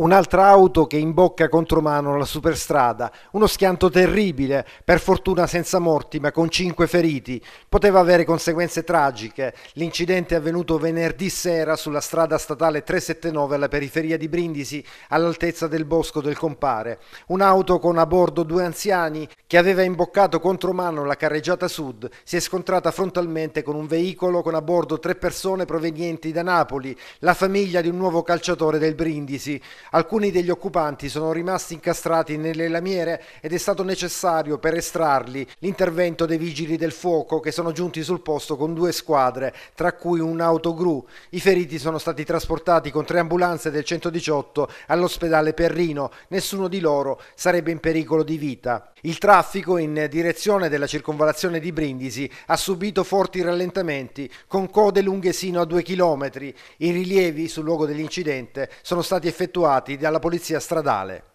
Un'altra auto che imbocca contromano la superstrada, uno schianto terribile, per fortuna senza morti ma con cinque feriti. Poteva avere conseguenze tragiche. L'incidente è avvenuto venerdì sera sulla strada statale 379 alla periferia di Brindisi, all'altezza del bosco del Compare. Un'auto con a bordo due anziani che aveva imboccato contromano la carreggiata sud si è scontrata frontalmente con un veicolo con a bordo tre persone provenienti da Napoli, la famiglia di un nuovo calciatore del Brindisi. Alcuni degli occupanti sono rimasti incastrati nelle lamiere ed è stato necessario per estrarli l'intervento dei vigili del fuoco che sono giunti sul posto con due squadre, tra cui un autogru. I feriti sono stati trasportati con tre ambulanze del 118 all'ospedale Perrino. Nessuno di loro sarebbe in pericolo di vita. Il traffico in direzione della circonvalazione di Brindisi ha subito forti rallentamenti con code lunghe sino a due chilometri. I rilievi sul luogo dell'incidente sono stati effettuati individuati dalla polizia stradale.